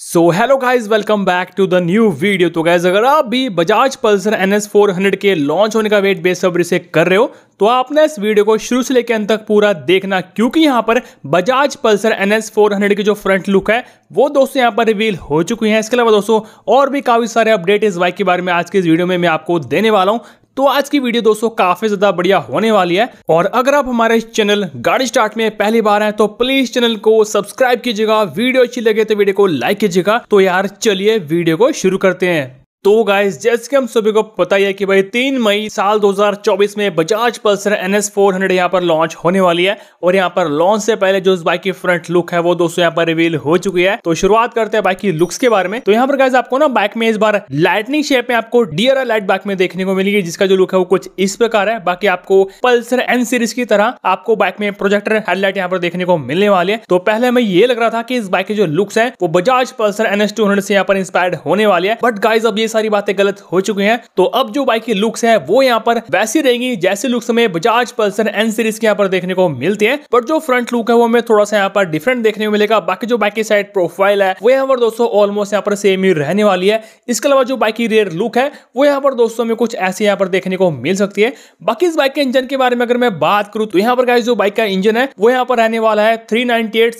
so hello guys welcome back to the new video तो guys अगर आप भी Bajaj Pulsar N S four hundred के लॉन्च होने का वेट बेसब्री से कर रहे हो तो आपने इस वीडियो को शुरू से लेकर अंत तक पूरा देखना क्योंकि यहां पर Bajaj Pulsar N S four hundred की जो फ्रंट लुक है वो दोस्तों यहां पर रिवील हो चुकी है इसके अलावा दोस्तों और भी काफ़ी सारे अपडेट इस बाइक के बारे में आज के इस वीडियो में मैं आपको देने वाला हूँ तो आज की वीडियो दोस्तों काफी ज्यादा बढ़िया होने वाली है और अगर आप हमारे चैनल गाड़ी स्टार्ट में पहली बार हैं तो प्लीज चैनल को सब्सक्राइब कीजिएगा वीडियो अच्छी लगे तो वीडियो को लाइक कीजिएगा तो यार चलिए वीडियो को शुरू करते हैं तो गाइस जैसे कि हम सभी को पता ही है कि भाई तीन मई साल 2024 में Bajaj Pulsar N S four hundred यहाँ पर लॉन्च होने वाली है और यहाँ पर लॉन्च से पहले जो इस बाइक की फ्रंट लुक है वो दोस्तों यहाँ पर रिवील हो चुकी है तो शुरुआत करते हैं बाइक की लुक्स के बारे में तो यहाँ पर गाइस आपको ना बाइक में इस बार लाइटनिंग शेप में आपको डीआरएल लाइट बाइक में देखने को मिलेगी जिसका जो लुक है वो कुछ इस प्रकार है बाकी आपको पल्सर एन सीरीज की तरह आपको बाइक में प्रोजेक्टर हेडलाइट यहाँ पर देखने को मिलने वाली है तो पहले हमें ये लग रहा था कि इस बाइक के जो लुक्स है वो Bajaj Pulsar N S two hundred से यहाँ पर इंस्पायर्ड होने वाली है बट गाइज अब ये सारी बातें गलत हो चुकी हैं तो अब जो बाइक की लुक्स है वो यहाँ पर वैसी रहेंगी जैसे लुक्स हमें बजाज पल्सर एन सीरीज के यहाँ पर देखने को मिलती है पर जो फ्रंट लुक है वो हमें थोड़ा सा यहाँ पर डिफरेंट देखने को मिलेगा बाकी जो बाइक की साइड प्रोफाइल है वो यहाँ पर दोस्तों ऑलमोस्ट यहाँ पर सेम ही रहने वाली है इसके अलावा जो बाइक की रेयर लुक है वो यहाँ पर दोस्तों में कुछ ऐसे यहाँ पर देखने को मिल सकती है बाकी इस बाइक के इंजन के बारे में अगर मैं बात करूँ तो यहाँ पर जो बाइक का इंजन है वो यहाँ पर रहने वाला है three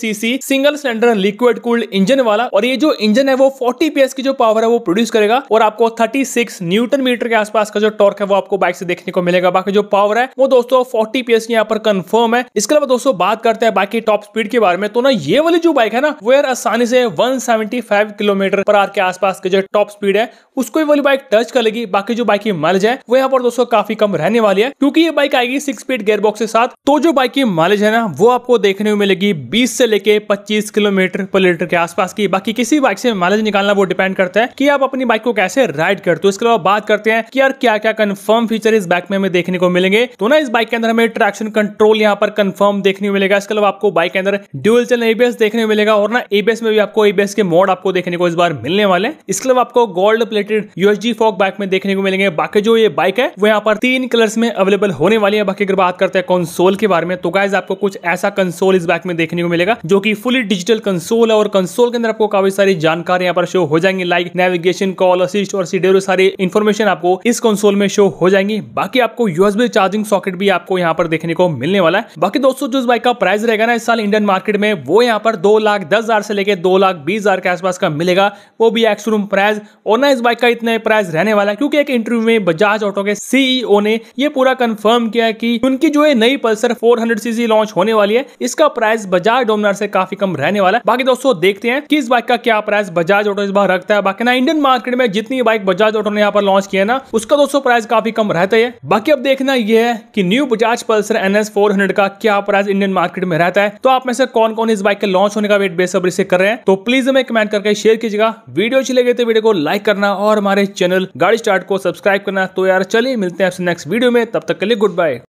CC single cylinder liquid cooled engine वाला और ये जो इंजन है वो फोर्टी पी की जो पावर है वो प्रोड्यूस करेगा और और आपको 36 न्यूटन मीटर के आसपास का जो टॉर्क है वो आपको बाइक से देखने को मिलेगा बाकी जो पावर है वो दोस्तों 40 पीएस की यहाँ पर कंफर्म है इसके अलावा दोस्तों बात करते हैं बाकी टॉप स्पीड के बारे में तो ना ये वाली जो बाइक है ना वो यार आसानी से 175 किलोमीटर पर आर के आसपास की जो टॉप स्पीड है उसको ये वाली बाइक टच कर लेगी बाकी जो बाइक की माइलेज है वो यहाँ पर दोस्तों काफी कम रहने वाली है क्योंकि ये बाइक आएगी सिक्स स्पीड गेयरबॉक्स के साथ तो जो बाइक की माइलेज है ना वो आपको देखने को मिलेगी बीस से लेके पच्चीस किलोमीटर पर लीटर के आसपास की बाकी किसी बाइक से माइलेज निकालना वो डिपेंड करता है कि आप अपनी बाइक को कैसे कैसे राइड करते हो इसके अलावा बात करते हैं कि यार क्या क्या कंफर्म फीचर इस बाइक में हमें देखने को मिलेंगे तो ना इस बाइक के अंदर हमें ट्रैक्शन कंट्रोल यहाँ पर कंफर्म देखने को मिलेगा इसके अलावा आपको बाइक के अंदर ड्यूल चल एबीएस देखने को मिलेगा और ना एबीएस में भी आपको एबीएस के मोड आपको देखने को इस बार मिलने वाले हैं इसके अलावा आपको gold plated USG fork bike में देखने को मिलेंगे बाकी जो ये बाइक है वो यहाँ पर तीन कलर में अवेलेबल होने वाली है बाकी अगर बात करते हैं कंसोल के बारे में तो गाइज आपको कुछ ऐसा कंसोल इस बाइक में देखने को मिलेगा जो कि फुली डिजिटल कंसोल है और कंसोल के अंदर आपको काफी सारी जानकारी यहाँ पर शो हो जाएंगे लाइक नेविगेशन कॉल लिस्ट और सीडियो सारी इन्फॉर्मेशन आपको इस कंसोल में शो हो जाएंगी बाकी आपको यूएसबी चार्जिंग सॉकेट भी आपको यहाँ पर देखने को मिलने वाला है बाकी दोस्तों जो इस बाइक का प्राइस रहेगा ना इस साल इंडियन मार्केट में वो यहाँ पर दो लाख दस हजार से लेकर दो लाख बीस हजार के आसपास का मिलेगा वो भी एक्सरूम प्राइस और ना इस बाइक का इतना प्राइस रहने वाला है क्योंकि एक इंटरव्यू में बजाज ऑटो के सीईओ e ने यह पूरा कंफर्म किया है कि उनकी जो है नई पल्सर 400 सीसी लॉन्च होने वाली है इसका प्राइस बजाज डोमिनार से काफी कम रहने वाला है बाकी दोस्तों देखते हैं कि इस बाइक का क्या प्राइस बजाज ऑटो इस बार रखता है बाकी ना इंडियन मार्केट में जितनी बाइक बजाज ऑटो ने यहाँ पर लॉन्च किया ना उसका दोस्तों प्राइस काफी कम रहता है बाकी अब देखना यह है कि new Bajaj Pulsar N S का क्या प्राइस इंडियन मार्केट में रहता है तो आप में से कौन कौन इस बाइक के लॉन्च होने का वेट बेसब्री से कर रहे हैं तो प्लीज हमें कमेंट करके शेयर कीजिएगा वीडियो अच्छी लगे तो वीडियो को लाइक करना और हमारे चैनल गाड़ी स्टार्ट को सब्सक्राइब करना तो यार चलिए मिलते हैं आपसे नेक्स्ट वीडियो में तब तक के लिए गुड बाय